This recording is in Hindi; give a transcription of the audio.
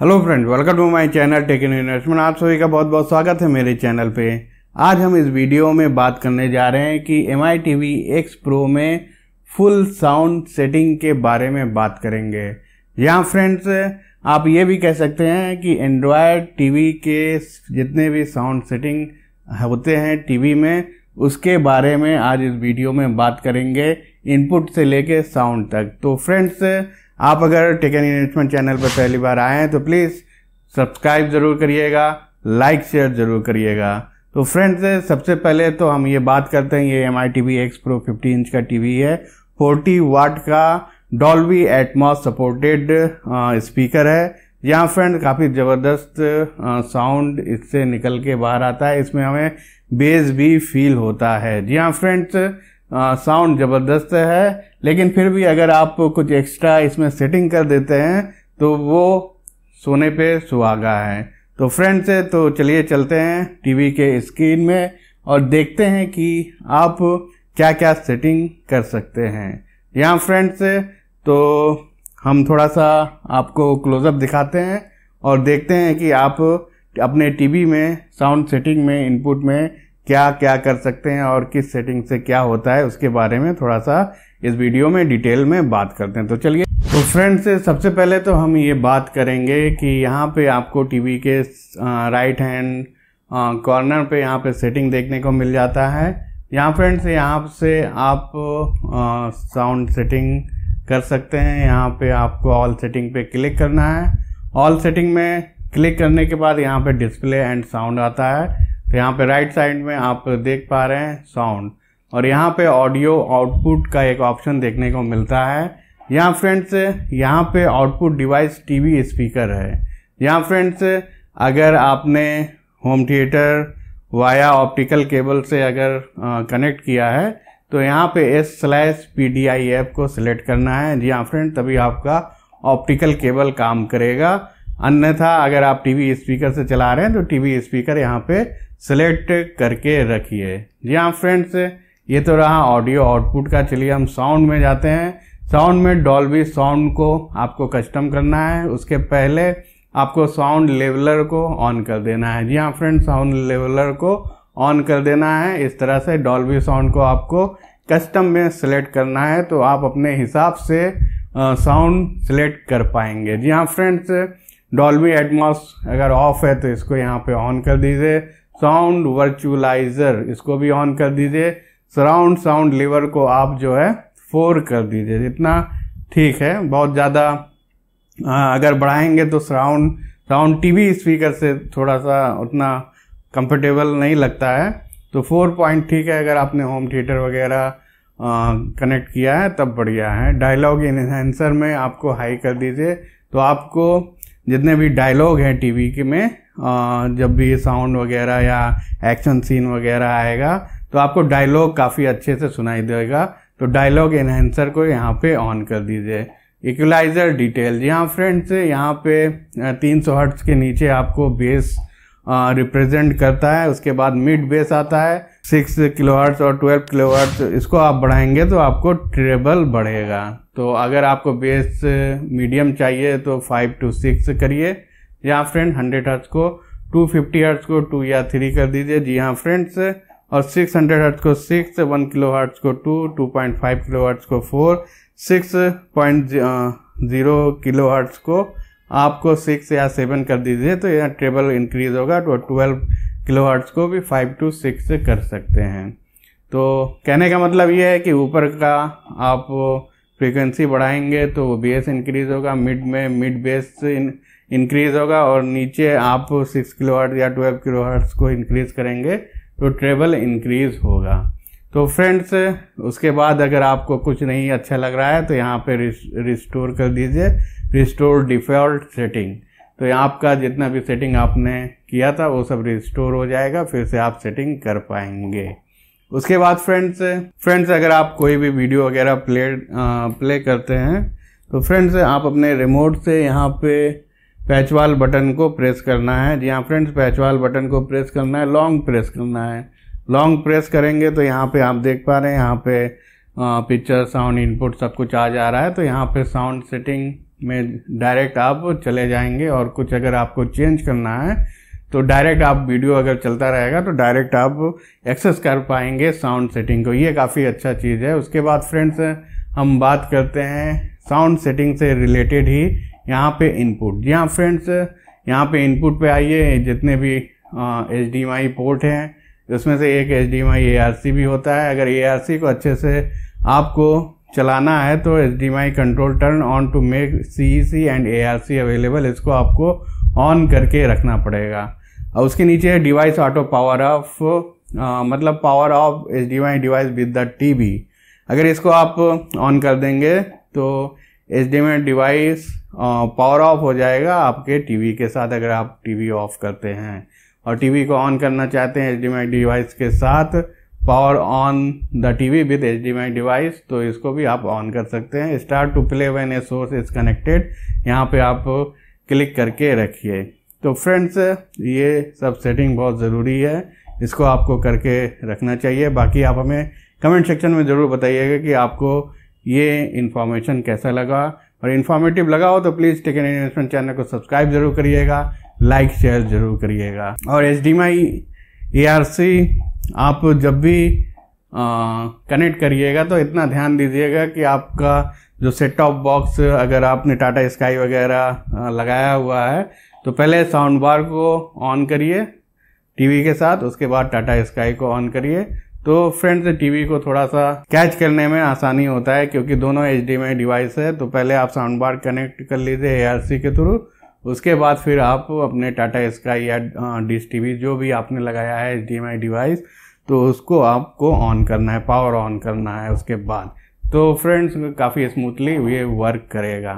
hello friends welcome to my channel tech in investment आप सभी का बहुत बहुत स्वागत है मेरे चैनल पे आज हम इस वीडियो में बात करने जा रहे हैं कि M I T V X pro में फुल साउंड सेटिंग के बारे में बात करेंगे यहाँ फ्रेंड्स आप ये भी कह सकते हैं कि एंड्रॉयड टी वी के जितने भी साउंड सेटिंग होते हैं टी वी में उसके बारे में आज इस वीडियो में बात करेंगे इनपुट से लेके साउंड तक तो फ्रेंड्स आप अगर टेकन इन्वेस्टमेंट चैनल पर पहली बार आए हैं तो प्लीज़ सब्सक्राइब ज़रूर करिएगा लाइक शेयर ज़रूर करिएगा तो फ्रेंड्स सबसे पहले तो हम ये बात करते हैं ये M I T V X pro fifty inch का टी वी है फोर्टी वाट का डॉल्बी एटमॉस सपोर्टेड स्पीकर है यहाँ फ्रेंड काफ़ी ज़बरदस्त साउंड इससे निकल के बाहर आता है इसमें हमें बेस भी फील होता है जी हाँ फ्रेंड्स साउंड ज़बरदस्त है लेकिन फिर भी अगर आप कुछ एक्स्ट्रा इसमें सेटिंग कर देते हैं तो वो सोने पे सुहागा है तो फ्रेंड्स तो चलिए चलते हैं टीवी के स्क्रीन में और देखते हैं कि आप क्या क्या सेटिंग कर सकते हैं यहाँ फ्रेंड्स तो हम थोड़ा सा आपको क्लोजअप दिखाते हैं और देखते हैं कि आप अपने टीवी में साउंड सेटिंग में इनपुट में क्या क्या कर सकते हैं और किस सेटिंग से क्या होता है उसके बारे में थोड़ा सा इस वीडियो में डिटेल में बात करते हैं तो चलिए तो फ्रेंड्स सबसे पहले तो हम ये बात करेंगे कि यहाँ पे आपको टीवी के राइट हैंड कॉर्नर पे यहाँ पे सेटिंग देखने को मिल जाता है यहाँ फ्रेंड्स यहाँ से आप साउंड सेटिंग कर सकते हैं यहाँ पे आपको ऑल सेटिंग पे क्लिक करना है ऑल सेटिंग में क्लिक करने के बाद यहाँ पे डिस्प्ले एंड साउंड आता है तो यहाँ पे राइट साइड में आप देख पा रहे हैं साउंड और यहाँ पे ऑडियो आउटपुट का एक ऑप्शन देखने को मिलता है यहाँ फ्रेंड्स यहाँ पे आउटपुट डिवाइस टीवी स्पीकर है यहाँ फ्रेंड्स अगर आपने home theatre via optical cable से अगर कनेक्ट किया है तो यहाँ पे S slash P D I F को सिलेक्ट करना है जी हाँ फ्रेंड तभी आपका ऑप्टिकल केबल काम करेगा अन्यथा अगर आप टीवी स्पीकर से चला रहे हैं तो टीवी स्पीकर यहाँ पे सिलेक्ट करके रखिए जी हाँ फ्रेंड्स ये तो रहा ऑडियो आउटपुट का चलिए हम साउंड में जाते हैं साउंड में डॉल्बी साउंड को आपको कस्टम करना है उसके पहले आपको साउंड लेवलर को ऑन कर देना है जी हाँ फ्रेंड साउंड लेवलर को ऑन कर देना है इस तरह से डॉल्बी साउंड को आपको कस्टम में सेलेक्ट करना है तो आप अपने हिसाब से साउंड सेलेक्ट कर पाएंगे जी हाँ फ्रेंड्स डॉल्बी एटमॉस अगर ऑफ है तो इसको यहाँ पे ऑन कर दीजिए साउंड वर्चुअलाइजर इसको भी ऑन कर दीजिए सराउंड साउंड लेवर को आप जो है फोर कर दीजिए इतना ठीक है बहुत ज़्यादा अगर बढ़ाएंगे तो सराउंड साउंड टीवी स्पीकर से थोड़ा सा उतना कंफर्टेबल नहीं लगता है तो फोर पॉइंट ठीक है अगर आपने होम थिएटर वगैरह कनेक्ट किया है तब बढ़िया है डायलॉग इन्हेंसर में आपको हाई कर दीजिए तो आपको जितने भी डायलॉग हैं टीवी के में आ, जब भी साउंड वगैरह या एक्शन सीन वगैरह आएगा तो आपको डायलॉग काफ़ी अच्छे से सुनाई देगा तो डायलॉग इन्हेंसर को यहाँ पे ऑन कर दीजिए इक्वलाइज़र डिटेल जी हाँ फ्रेंड्स यहाँ पे तीन सौ के नीचे आपको बेस रिप्रेजेंट करता है उसके बाद मिड बेस आता है सिक्स किलो हर्ट्स और ट्वेल्व किलो हर्ट्स इसको आप बढ़ाएंगे तो आपको ट्रेबल बढ़ेगा तो अगर आपको बेस मीडियम चाहिए तो फाइव टू सिक्स करिए हाँ या फ्रेंड हंड्रेड हर्ट्स को टू फिफ्टी हर्ट्स को टू या थ्री कर दीजिए जी हाँ फ्रेंड्स और सिक्स हंड्रेड हर्ट्स को सिक्स वन किलो हर्ट्स को two two point five kilo hertz को four six point zero kilo hertz को आपको सिक्स या सेवन कर दीजिए तो यहाँ ट्रेबल इंक्रीज होगा तो ट्वेल्व किलो हर्ट्स को भी फाइव टू सिक्स कर सकते हैं तो कहने का मतलब ये है कि ऊपर का आप फ्रीक्वेंसी बढ़ाएंगे तो वो बेस इंक्रीज होगा मिड में मिड बेस इंक्रीज होगा और नीचे आप सिक्स किलो हर्ट्स या ट्वेल्व किलो हर्ट्स को इंक्रीज करेंगे तो ट्रेबल इंक्रीज होगा तो फ्रेंड्स उसके बाद अगर आपको कुछ नहीं अच्छा लग रहा है तो यहाँ पे रिस्टोर कर दीजिए रिस्टोर डिफ़ॉल्ट सेटिंग तो यहाँ आपका जितना भी सेटिंग आपने किया था वो सब रिस्टोर हो जाएगा फिर से आप सेटिंग कर पाएंगे उसके बाद फ्रेंड्स फ्रेंड्स अगर आप कोई भी वीडियो वगैरह प्ले प्ले करते हैं तो फ्रेंड्स आप अपने रिमोट से यहाँ पे पैचवाल बटन को प्रेस करना है जी हाँ फ्रेंड्स पैचवाल बटन को प्रेस करना है लॉन्ग प्रेस करना है लॉन्ग प्रेस करेंगे तो यहाँ पे आप देख पा रहे हैं यहाँ पे पिक्चर साउंड इनपुट सब कुछ आ जा रहा है तो यहाँ पे साउंड सेटिंग में डायरेक्ट आप चले जाएंगे और कुछ अगर आपको चेंज करना है तो डायरेक्ट आप वीडियो अगर चलता रहेगा तो डायरेक्ट आप एक्सेस कर पाएंगे साउंड सेटिंग को ये काफ़ी अच्छा चीज़ है उसके बाद फ्रेंड्स हम बात करते हैं साउंड सेटिंग से रिलेटेड ही यहाँ पे इनपुट जी फ्रेंड्स हाँ, यहाँ पे इनपुट पे आइए जितने भी एच पोर्ट हैं जिसमें से एक एच डी एम भी होता है अगर ए को अच्छे से आपको चलाना है तो H D control turn on to make C C and A available इसको आपको ऑन करके रखना पड़ेगा और उसके नीचे डिवाइस ऑटो पावर ऑफ मतलब power off H D device with the T अगर इसको आप ऑन कर देंगे तो H D device power off हो जाएगा आपके टीवी के साथ अगर आप टीवी ऑफ करते हैं और टीवी को ऑन करना चाहते हैं एच डिवाइस के साथ power on the TV with H device तो इसको भी आप ऑन कर सकते हैं start to play when a source is connected यहाँ पे आप क्लिक करके रखिए तो फ्रेंड्स ये सब सेटिंग बहुत ज़रूरी है इसको आपको करके रखना चाहिए बाकी आप हमें कमेंट सेक्शन में ज़रूर बताइएगा कि आपको ये इन्फॉर्मेशन कैसा लगा और इन्फॉर्मेटिव लगा हो तो please tech N investment channel को सब्सक्राइब जरूर करिएगा लाइक शेयर जरूर करिएगा और H D M I A R C आप जब भी कनेक्ट करिएगा तो इतना ध्यान दीजिएगा कि आपका जो सेट टॉप बॉक्स अगर आपने टाटा स्काई वगैरह लगाया हुआ है तो पहले साउंड बार को ऑन करिए टीवी के साथ उसके बाद टाटा स्काई को ऑन करिए तो फ्रेंड्स टीवी को थोड़ा सा कैच करने में आसानी होता है क्योंकि दोनों एच में डिवाइस है तो पहले आप साउंड बार कनेक्ट कर लीजिए ए के थ्रू उसके बाद फिर आप अपने टाटा स्काई या डिश टीवी जो भी आपने लगाया है एच डिवाइस तो उसको आपको ऑन करना है पावर ऑन करना है उसके बाद तो फ्रेंड्स काफ़ी स्मूथली ये वर्क करेगा